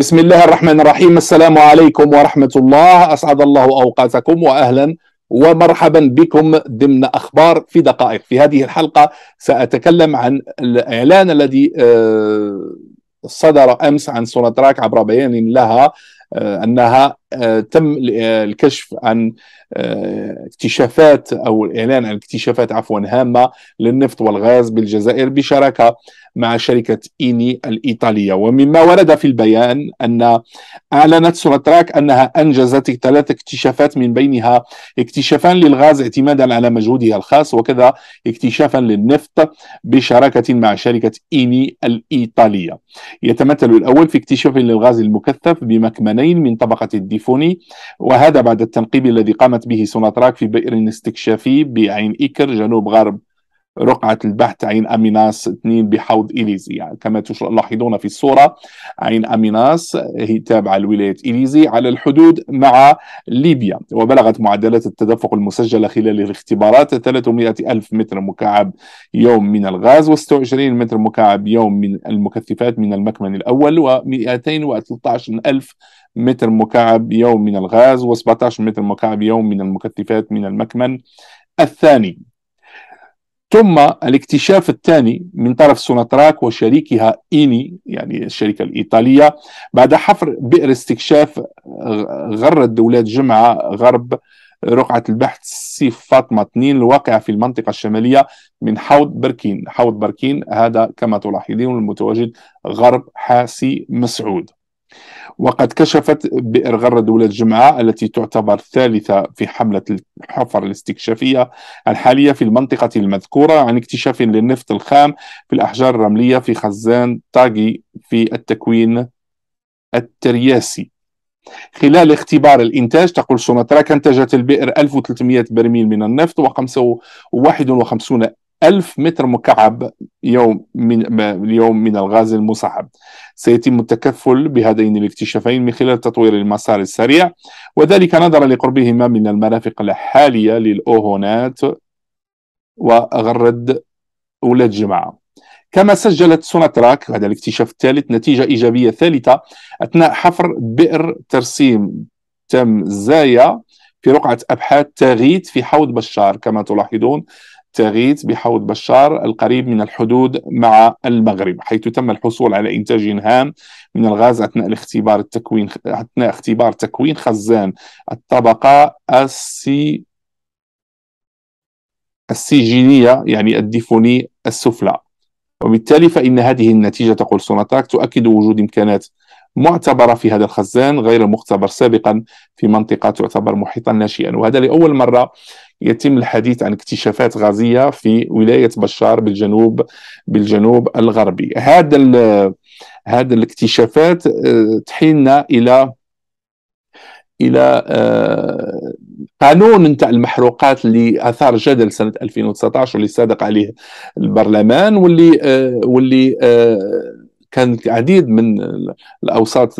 بسم الله الرحمن الرحيم السلام عليكم ورحمة الله أسعد الله أوقاتكم وأهلا ومرحبا بكم ضمن أخبار في دقائق في هذه الحلقة سأتكلم عن الإعلان الذي صدر أمس عن سوناتراك عبر بيان لها أنها آه، تم آه، الكشف عن آه، اكتشافات او الاعلان عن اكتشافات عفوا هامه للنفط والغاز بالجزائر بشراكه مع شركه ايني الايطاليه ومما ورد في البيان ان اعلنت سوراتراك انها انجزت ثلاث اكتشافات من بينها اكتشافان للغاز اعتمادا على مجهودها الخاص وكذا اكتشافا للنفط بشراكه مع شركه ايني الايطاليه يتمثل الاول في اكتشاف للغاز المكثف بمكمنين من طبقه الدفاع تليفوني وهذا بعد التنقيب الذي قامت به سوناتراك في بئر استكشافي بعين إيكر جنوب غرب رقعة البحث عين أميناس 2 بحوض إليزي يعني كما تلاحظون في الصورة عين أميناس هي تابعة لولاية إليزي على الحدود مع ليبيا وبلغت معدلات التدفق المسجلة خلال الاختبارات 300 ألف متر مكعب يوم من الغاز و26 متر مكعب يوم من المكثفات من المكمن الأول و213 ألف متر مكعب يوم من الغاز و17 متر مكعب يوم من المكثفات من المكمن الثاني ثم الاكتشاف الثاني من طرف سوناتراك وشريكها إيني يعني الشركة الإيطالية بعد حفر بئر استكشاف غرة دولات جمعة غرب رقعة البحث سيف فاطمة 2 الواقعة في المنطقة الشمالية من حوض بركين حوض بركين هذا كما تلاحظون المتواجد غرب حاسي مسعود وقد كشفت بئر غرة دولة جمعة التي تعتبر ثالثة في حملة الحفر الاستكشافية الحالية في المنطقة المذكورة عن اكتشاف للنفط الخام في الأحجار الرملية في خزان تاغي في التكوين الترياسي خلال اختبار الإنتاج تقول سوناتراك أنتجت البئر 1300 برميل من النفط و 51 ألف متر مكعب يوم من اليوم من الغاز المسحب سيتم التكفل بهذين الاكتشافين من خلال تطوير المسار السريع وذلك نظرا لقربهما من المرافق الحالية للأوهونات وغرد أولى الجماعة كما سجلت سوناتراك هذا الاكتشاف الثالث نتيجة إيجابية ثالثة أثناء حفر بئر ترسيم تم زايا في رقعة أبحاث تاغيت في حوض بشار كما تلاحظون تغيث بحوض بشار القريب من الحدود مع المغرب حيث تم الحصول على إنتاج هام من الغاز أثناء الاختبار التكوين أثناء اختبار تكوين خزان الطبقة السي السجينية يعني الديفوني السفلى وبالتالي فإن هذه النتيجة تقول سوناتاك تؤكد وجود إمكانات معتبرة في هذا الخزان غير المختبر سابقا في منطقة تعتبر محيطا ناشئا وهذا لأول مرة يتم الحديث عن اكتشافات غازية في ولاية بشار بالجنوب بالجنوب الغربي هذا هذا الاكتشافات آه، تحيلنا إلى الى آه، قانون نتاع المحروقات اللي اثار جدل سنه 2019 واللي صادق عليه البرلمان واللي آه، واللي كان العديد من الاوساط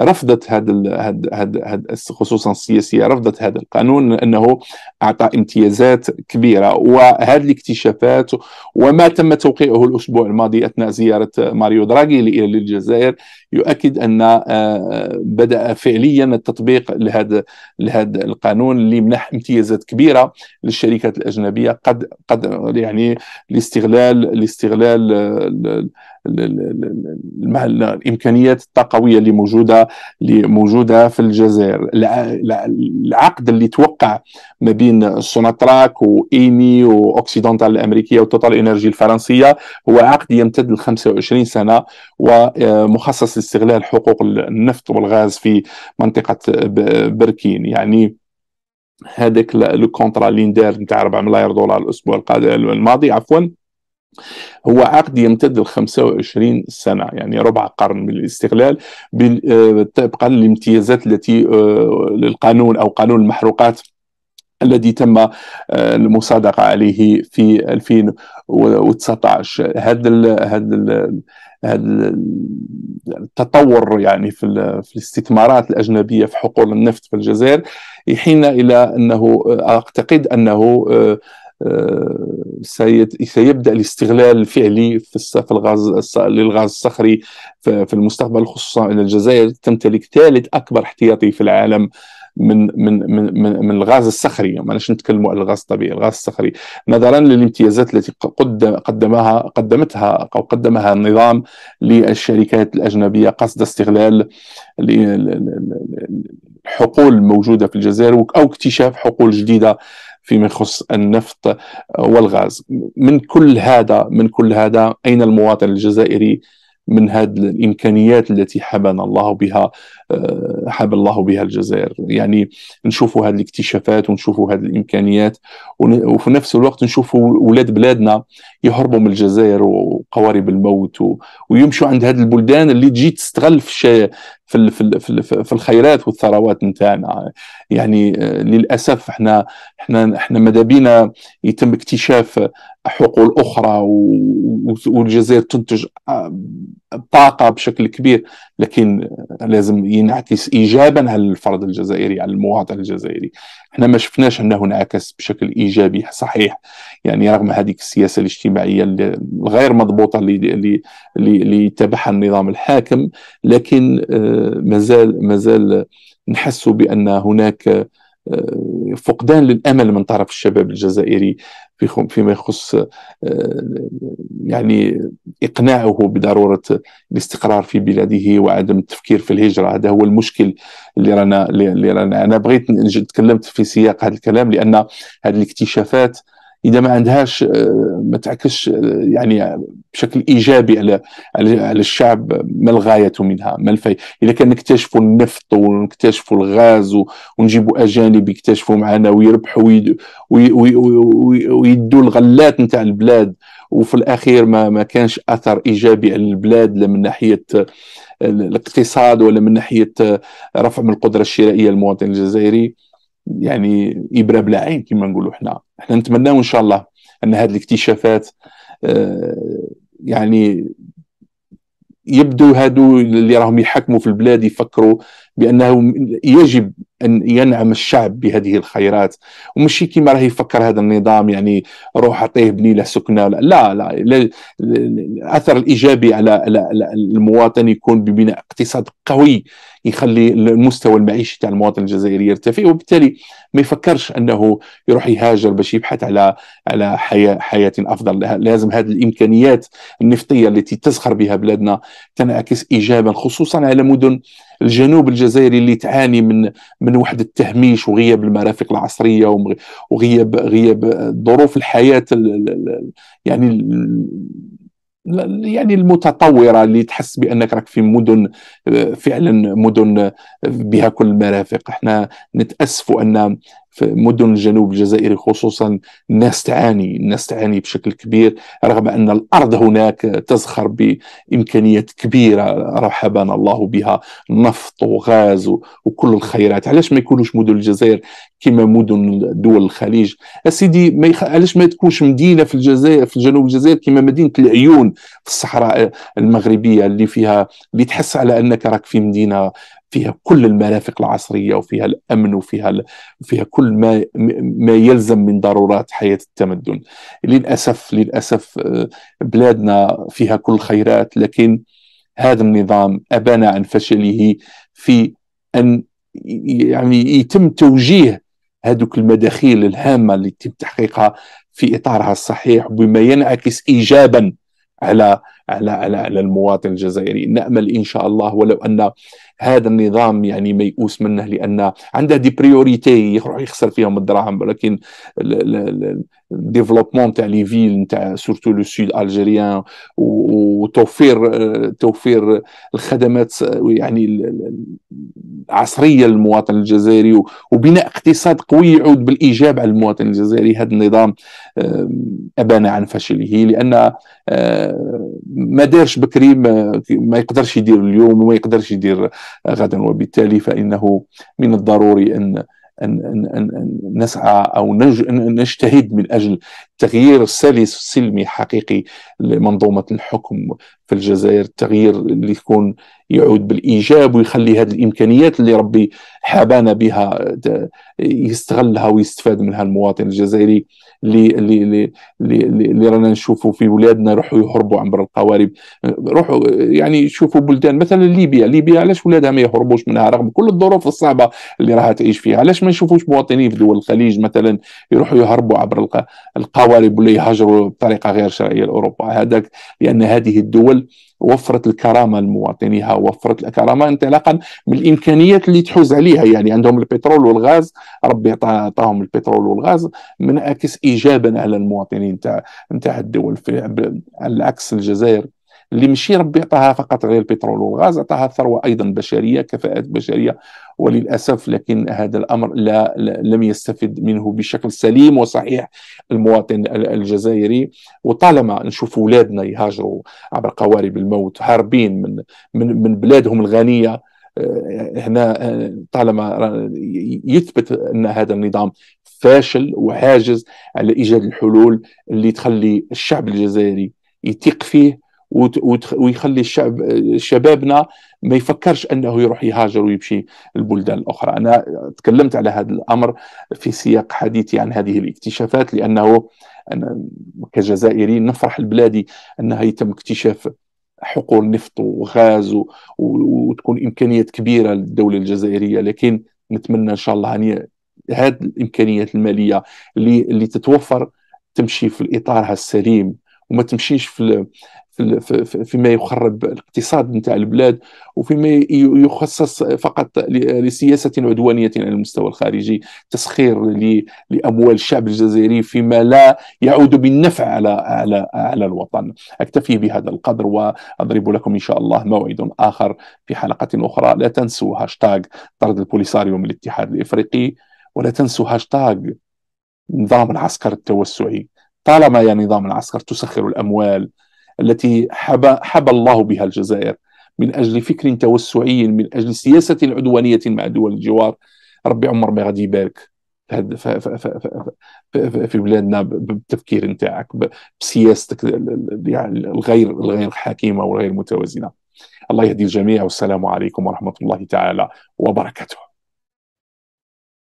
رفضت هذا هاد هاد هاد خصوصا السياسيه رفضت هذا القانون انه اعطى امتيازات كبيره وهذه الاكتشافات وما تم توقيعه الاسبوع الماضي اثناء زياره ماريو دراغي للجزائر يؤكد ان آه، بدا فعليا التطبيق لهذا لهذا القانون اللي منح امتيازات كبيره للشركات الاجنبيه قد قد يعني لاستغلال لاستغلال آه، الامكانيات الطاقويه اللي موجوده اللي موجوده في الجزائر العقد اللي توقع ما بين سوناتراك وايمي واوكسيدونتال الامريكيه وتوتال انرجي الفرنسيه هو عقد يمتد ل 25 سنه ومخصص آه، استغلال حقوق النفط والغاز في منطقه بركين يعني هذاك لو كونترا اللي دار نتاع 4 ملايير دولار الاسبوع الماضي عفوا هو عقد يمتد ل 25 سنه يعني ربع قرن من الاستغلال طبقا آه، للامتيازات التي آه، للقانون او قانون المحروقات الذي تم آه، المصادقه عليه في 2019 هذا هذا هذا التطور يعني في, في الاستثمارات الاجنبيه في حقول النفط في الجزائر يحين الى انه آه، اعتقد انه آه، سيبدا الاستغلال الفعلي في الغاز للغاز الصخري في المستقبل خصوصا ان الجزائر تمتلك ثالث اكبر احتياطي في العالم من من من من, من الغاز الصخري معلش نتكلموا على الغاز الطبيعي الغاز الصخري نظرا للامتيازات التي قدم قدمها قدمتها او قدمها النظام للشركات الاجنبيه قصد استغلال الحقول الموجوده في الجزائر او اكتشاف حقول جديده فيما يخص النفط والغاز من كل هذا من كل هذا اين المواطن الجزائري من هذه الامكانيات التي حبنا الله بها آه، حب الله بها الجزائر يعني نشوفوا هذه الاكتشافات ونشوفوا هذه الامكانيات وفي نفس الوقت نشوفوا ولاد بلادنا يهربوا من الجزائر وقوارب الموت ويمشوا عند هذه البلدان اللي تجي تستغل في في في في الخيرات والثروات نتاعنا يعني آه، للاسف احنا احنا احنا ماذا بينا يتم اكتشاف حقول اخرى والجزائر تنتج آه، طاقه بشكل كبير لكن لازم ينعكس ايجابا على الفرد الجزائري على المواطن الجزائري احنا ما شفناش انه انعكس بشكل ايجابي صحيح يعني رغم هذه السياسه الاجتماعيه الغير مضبوطه اللي اللي اللي النظام الحاكم لكن آه مازال مازال نحس بان هناك آه، فقدان للامل من طرف الشباب الجزائري فيما يخص آه، يعني اقناعه بضروره الاستقرار في بلاده وعدم التفكير في الهجره هذا هو المشكل اللي رانا اللي رانا انا بغيت تكلمت في سياق هذا الكلام لان هذه الاكتشافات اذا ما عندهاش آه، ما تعكسش آه، يعني بشكل ايجابي على على الشعب ما الغايه منها ما الفي اذا كان نكتشفوا النفط ونكتشفوا الغاز ونجيبوا اجانب يكتشفوا معنا ويربحوا ويدوا الغلات نتاع البلاد وفي الاخير ما ما كانش اثر ايجابي على البلاد لا من ناحيه آه، الاقتصاد ولا من ناحيه رفع من القدره الشرائيه للمواطن الجزائري يعني ابره بلا عين كما نقولوا حنا حنا نتمناو ان شاء الله ان هذه الاكتشافات آه، يعني يبدو هادو اللي راهم يحكموا في البلاد يفكروا بانه يجب ان ينعم الشعب بهذه الخيرات وماشي كما راه يفكر هذا النظام يعني روح عطيه له سكنه لا لا, لا الاثر الايجابي على المواطن يكون ببناء اقتصاد قوي يخلي المستوى المعيشي تاع المواطن الجزائري يرتفع وبالتالي ما يفكرش انه يروح يهاجر باش يبحث على على حياه حياه افضل لازم هذه الامكانيات النفطيه التي تزخر بها بلادنا تنعكس ايجابا خصوصا على مدن الجنوب الجزائري اللي تعاني من من واحد التهميش وغياب المرافق العصريه وغياب غياب ظروف الحياه يعني يعني المتطوره اللي تحس بانك راك في مدن فعلا مدن بها كل المرافق احنا نتاسف ان في مدن الجنوب الجزائري خصوصا الناس تعاني الناس تعاني بشكل كبير رغم أن الأرض هناك تزخر بإمكانيات كبيرة رحبنا الله بها نفط وغاز وكل الخيرات علاش ما يكونوش مدن الجزائر كما مدن دول الخليج أسيدي ما يخ... علاش ما تكونش مدينة في الجزائر في الجنوب الجزائر كما مدينة العيون في الصحراء المغربية اللي فيها اللي تحس على أنك راك في مدينة فيها كل المرافق العصريه وفيها الامن وفيها وفيها كل ما ما يلزم من ضرورات حياه التمدن للاسف للاسف آه، بلادنا فيها كل الخيرات لكن هذا النظام ابان عن فشله في ان يعني يتم توجيه هذوك المداخيل الهامه اللي يتم تحقيقها في اطارها الصحيح بما ينعكس ايجابا على على على على المواطن الجزائري نامل ان شاء الله ولو ان هذا النظام يعني ميؤوس منه لان عنده دي بريوريتي يروح يخسر فيهم الدراهم ولكن الديفلوبمون تاع لي فيل تاع سورتو لو سود الجيريان وتوفير توفير الخدمات يعني العصريه للمواطن الجزائري وبناء اقتصاد قوي يعود بالايجاب على المواطن الجزائري هذا النظام ابان عن فشله لان ما دارش بكري ما, ما يقدرش يدير اليوم وما يقدرش يدير غدا وبالتالي فانه من الضروري ان أن, أن, أن نسعى أو نج... نجتهد من أجل تغيير سلس سلمي حقيقي لمنظومة الحكم في الجزائر التغيير اللي يكون يعود بالإيجاب ويخلي هذه الإمكانيات اللي ربي حابانا بها يستغلها ويستفاد منها المواطن الجزائري اللي اللي اللي اللي رانا نشوفوا في ولادنا يروحوا يهربوا عبر القوارب روحوا يعني شوفوا بلدان مثلا ليبيا ليبيا علاش ولادها ما يهربوش منها رغم كل الظروف الصعبه اللي راها تعيش فيها علاش ما نشوفوش مواطنين في دول الخليج مثلا يروحوا يهربوا عبر القوارب ولا يهاجروا بطريقه غير شرعيه لاوروبا هذاك لان هذه الدول وفرت الكرامه لمواطنيها وفرت الكرامه انطلاقا من الامكانيات اللي تحوز عليها يعني عندهم البترول والغاز ربي عطاهم البترول والغاز منعكس ايجابا على المواطنين نتاع نتاع الدول في على عكس الجزائر اللي مشي ربي عطاها فقط غير البترول والغاز عطاها ثروه ايضا بشريه كفاءات بشريه وللاسف لكن هذا الامر لا, لا لم يستفد منه بشكل سليم وصحيح المواطن الجزائري وطالما نشوف اولادنا يهاجروا عبر قوارب الموت هاربين من من من بلادهم الغنيه آه، هنا آه، طالما يثبت ان هذا النظام فاشل وحاجز على ايجاد الحلول اللي تخلي الشعب الجزائري يثق فيه ويخلي الشعب شبابنا ما يفكرش انه يروح يهاجر ويمشي البلدان الاخرى انا تكلمت على هذا الامر في سياق حديثي عن هذه الاكتشافات لانه أنا كجزائري نفرح لبلادي انها يتم اكتشاف حقول نفط وغاز و... وتكون امكانيات كبيره للدوله الجزائريه لكن نتمنى ان شاء الله ان هذه الامكانيات الماليه اللي اللي تتوفر تمشي في اطارها السليم وما تمشيش في فيما يخرب الاقتصاد نتاع البلاد وفيما يخصص فقط لسياسه عدوانيه على المستوى الخارجي تسخير لاموال الشعب الجزائري فيما لا يعود بالنفع على على على الوطن اكتفي بهذا القدر واضرب لكم ان شاء الله موعد اخر في حلقه اخرى لا تنسوا هاشتاغ طرد البوليساريو من الاتحاد الافريقي ولا تنسوا هاشتاغ نظام العسكر التوسعي طالما يا نظام العسكر تسخر الاموال التي حبى, حب الله بها الجزائر من أجل فكر توسعي من أجل سياسة عدوانية مع دول الجوار ربي عمر ما غادي يبارك في بلادنا بالتفكير نتاعك بسياستك يعني الغير الغير حكيمه والغير متوازنه الله يهدي الجميع والسلام عليكم ورحمه الله تعالى وبركاته